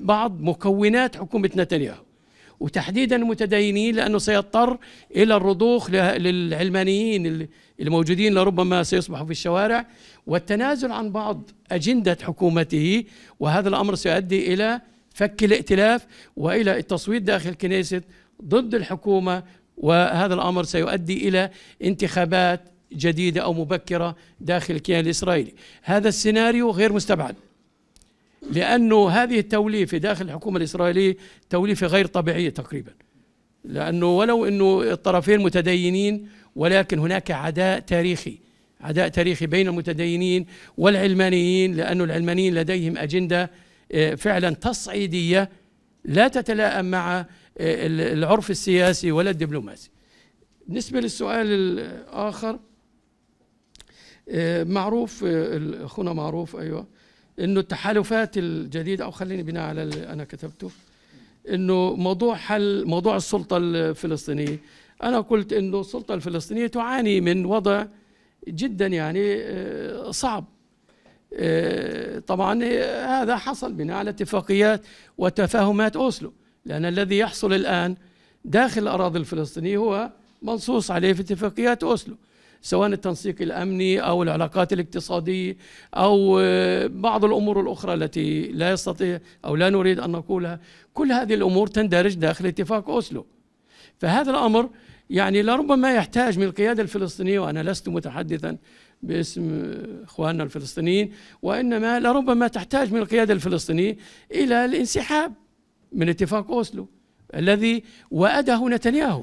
بعض مكونات حكومه نتنياهو وتحديدا المتدينين لأنه سيضطر إلى الرضوخ للعلمانيين الموجودين لربما سيصبحوا في الشوارع والتنازل عن بعض أجندة حكومته وهذا الأمر سيؤدي إلى فك الائتلاف وإلى التصويت داخل الكنيست ضد الحكومة وهذا الأمر سيؤدي إلى انتخابات جديدة أو مبكرة داخل الكيان الإسرائيلي هذا السيناريو غير مستبعد لأنه هذه التوليفة داخل الحكومة الإسرائيلية توليفة غير طبيعية تقريبا لأنه ولو أنه الطرفين متدينين ولكن هناك عداء تاريخي عداء تاريخي بين المتدينين والعلمانيين لأن العلمانيين لديهم أجندة آه، فعلا تصعيدية لا تتلائم مع آه، العرف السياسي ولا الدبلوماسي بالنسبة للسؤال الآخر آه، معروف أخونا معروف أيوه انه التحالفات الجديده او خليني بناء على اللي انا كتبته انه موضوع حل موضوع السلطه الفلسطينيه انا قلت انه السلطه الفلسطينيه تعاني من وضع جدا يعني آه، صعب آه، طبعا آه، هذا حصل بناء على اتفاقيات وتفاهمات اوسلو لان الذي يحصل الان داخل الاراضي الفلسطينيه هو منصوص عليه في اتفاقيات اوسلو سواء التنسيق الامني او العلاقات الاقتصاديه او آه، بعض الامور الاخرى التي لا يستطيع او لا نريد ان نقولها، كل هذه الامور تندرج داخل اتفاق اوسلو. فهذا الامر يعني لربما يحتاج من القياده الفلسطينيه وانا لست متحدثا باسم آه، اخواننا الفلسطينيين وانما لربما تحتاج من القياده الفلسطينيه الى الانسحاب من اتفاق اوسلو الذي وأده نتنياهو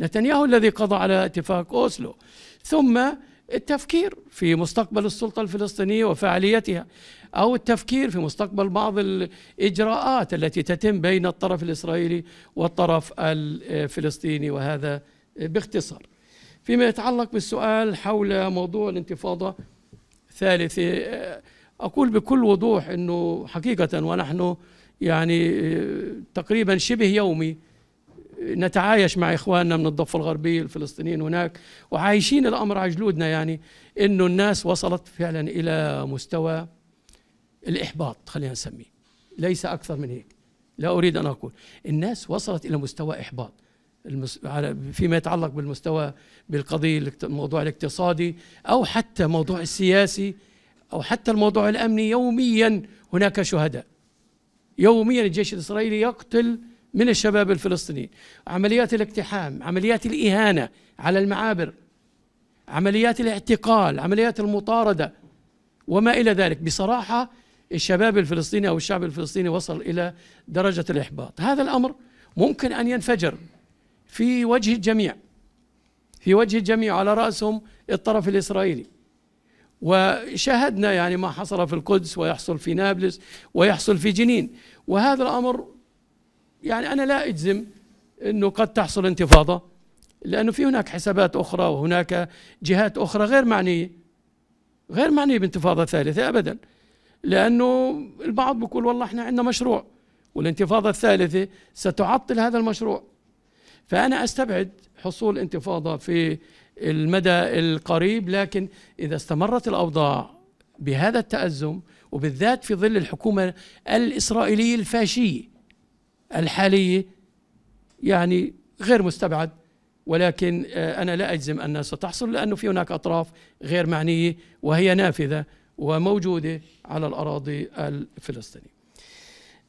نتنياهو الذي قضى على اتفاق اوسلو ثم التفكير في مستقبل السلطه الفلسطينيه وفعاليتها او التفكير في مستقبل بعض الاجراءات التي تتم بين الطرف الاسرائيلي والطرف الفلسطيني وهذا باختصار. فيما يتعلق بالسؤال حول موضوع الانتفاضه الثالثه اقول بكل وضوح انه حقيقه ونحن يعني تقريبا شبه يومي نتعايش مع إخواننا من الضفة الغربية الفلسطينيين هناك وعايشين الأمر على جلودنا يعني أنه الناس وصلت فعلا إلى مستوى الإحباط خلينا نسميه ليس أكثر من هيك لا أريد أن أقول الناس وصلت إلى مستوى إحباط المس... على فيما يتعلق بالمستوى بالقضية الموضوع الاقتصادي أو حتى موضوع السياسي أو حتى الموضوع الأمني يوميا هناك شهداء يوميا الجيش الإسرائيلي يقتل من الشباب الفلسطيني عمليات الاقتحام عمليات الإهانة على المعابر عمليات الاعتقال عمليات المطاردة وما إلى ذلك بصراحة الشباب الفلسطيني أو الشعب الفلسطيني وصل إلى درجة الإحباط هذا الأمر ممكن أن ينفجر في وجه الجميع في وجه الجميع على رأسهم الطرف الإسرائيلي وشاهدنا يعني ما حصل في القدس ويحصل في نابلس ويحصل في جنين وهذا الأمر يعني أنا لا أجزم أنه قد تحصل انتفاضة لأنه في هناك حسابات أخرى وهناك جهات أخرى غير معنية غير معنية بانتفاضة ثالثة أبدا لأنه البعض بيقول والله إحنا عندنا مشروع والانتفاضة الثالثة ستعطل هذا المشروع فأنا أستبعد حصول انتفاضة في المدى القريب لكن إذا استمرت الأوضاع بهذا التأزم وبالذات في ظل الحكومة الإسرائيلية الفاشية الحالية يعني غير مستبعد ولكن آه، أنا لا أجزم أنها ستحصل لأنه في هناك أطراف غير معنية وهي نافذة وموجودة على الأراضي الفلسطينية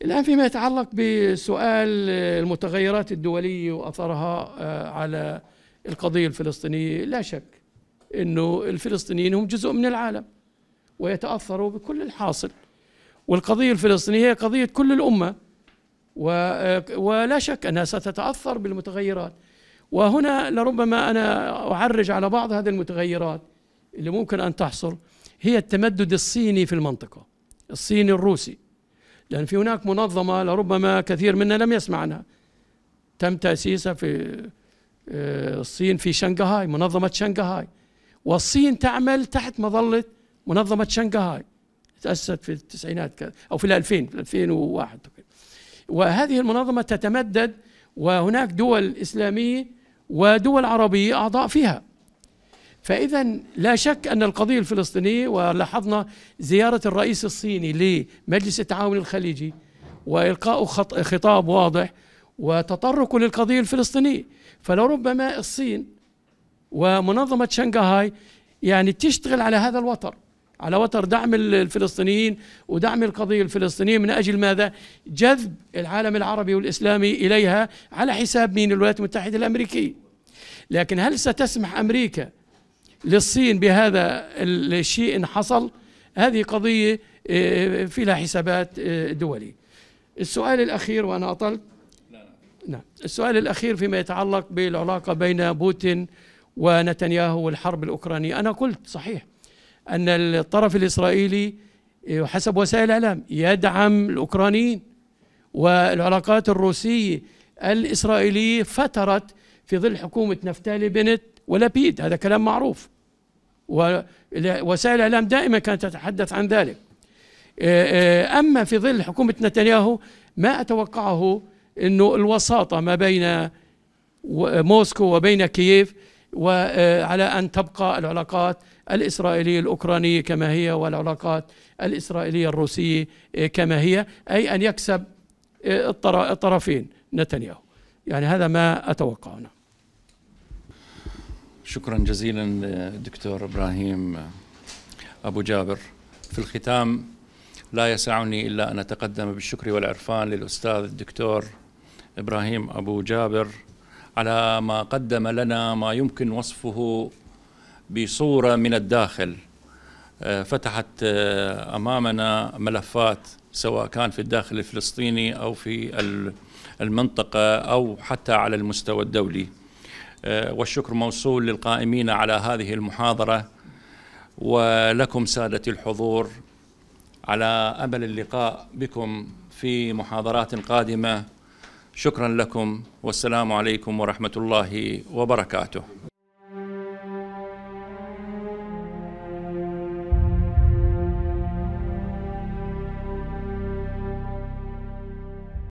الآن فيما يتعلق بسؤال آه، المتغيرات الدولية وأثرها آه، على القضية الفلسطينية لا شك أنه الفلسطينيين هم جزء من العالم ويتأثروا بكل الحاصل والقضية الفلسطينية هي قضية كل الأمة آه، ولا شك أنها ستتأثر بالمتغيرات وهنا لربما أنا أعرج على بعض هذه المتغيرات اللي ممكن أن تحصل هي التمدد الصيني في المنطقة الصيني الروسي لأن في هناك منظمة لربما كثير منا لم يسمع عنها تم تأسيسها في آه، الصين في شنغهاي منظمة شنغهاي والصين تعمل تحت مظلة منظمة شنغهاي تأسست في التسعينات أو في الألفين في 2001 وهذه المنظمة تتمدد وهناك دول إسلامية ودول عربية أعضاء فيها فإذا لا شك أن القضية الفلسطينية ولاحظنا زيارة الرئيس الصيني لمجلس التعاون الخليجي وإلقاء خطاب واضح وتطرقه للقضية الفلسطينية فلربما الصين ومنظمة شنغهاي يعني تشتغل على هذا الوتر على وتر دعم الفلسطينيين ودعم القضية الفلسطينية من أجل ماذا؟ جذب العالم العربي والإسلامي إليها على حساب مين الولايات المتحدة الأمريكية لكن هل ستسمح أمريكا للصين بهذا الشيء إن حصل؟ هذه قضية آه، في لها حسابات آه، دولية السؤال الأخير وأنا أطلت نعم السؤال الأخير فيما يتعلق بالعلاقة بين بوتين ونتنياهو والحرب الأوكرانية أنا قلت صحيح أن الطرف الإسرائيلي آه، حسب وسائل الإعلام يدعم الأوكرانيين والعلاقات الروسية الإسرائيلية فترت في ظل حكومة نفتالي بنت ولبيد هذا كلام معروف ووسائل الإعلام دائما كانت تتحدث عن ذلك آه، آه، أما في ظل حكومة نتنياهو ما أتوقعه أنه الوساطة ما بين موسكو وبين كييف وعلى أن تبقى العلاقات الإسرائيلية الأوكرانية كما هي والعلاقات الإسرائيلية الروسية كما هي أي أن يكسب الطرفين نتنياهو يعني هذا ما أتوقع أنا نعم. شكرا جزيلا دكتور إبراهيم أبو جابر في الختام لا يسعني إلا أن أتقدم بالشكر والعرفان للأستاذ الدكتور إبراهيم أبو جابر على ما قدم لنا ما يمكن وصفه بصورة من الداخل آه، فتحت آه، أمامنا ملفات سواء كان في الداخل الفلسطيني أو في المنطقة أو حتى على المستوى الدولي آه، والشكر موصول للقائمين على هذه المحاضرة ولكم سادة الحضور على أمل اللقاء بكم في محاضرات قادمة شكرا لكم والسلام عليكم ورحمه الله وبركاته